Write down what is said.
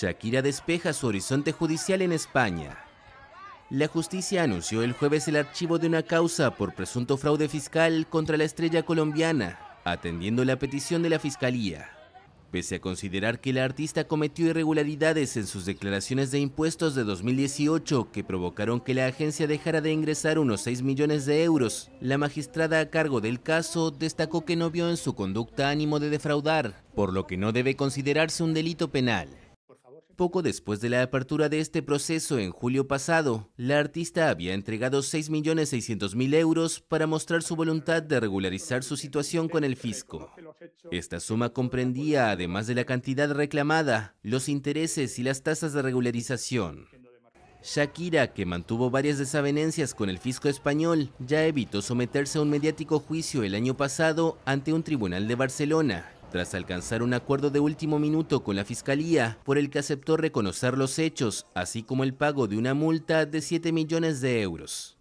Shakira despeja su horizonte judicial en España. La justicia anunció el jueves el archivo de una causa por presunto fraude fiscal contra la estrella colombiana, atendiendo la petición de la Fiscalía. Pese a considerar que la artista cometió irregularidades en sus declaraciones de impuestos de 2018 que provocaron que la agencia dejara de ingresar unos 6 millones de euros, la magistrada a cargo del caso destacó que no vio en su conducta ánimo de defraudar, por lo que no debe considerarse un delito penal poco después de la apertura de este proceso en julio pasado, la artista había entregado 6.600.000 euros para mostrar su voluntad de regularizar su situación con el fisco. Esta suma comprendía, además de la cantidad reclamada, los intereses y las tasas de regularización. Shakira, que mantuvo varias desavenencias con el fisco español, ya evitó someterse a un mediático juicio el año pasado ante un tribunal de Barcelona, tras alcanzar un acuerdo de último minuto con la Fiscalía, por el que aceptó reconocer los hechos, así como el pago de una multa de 7 millones de euros.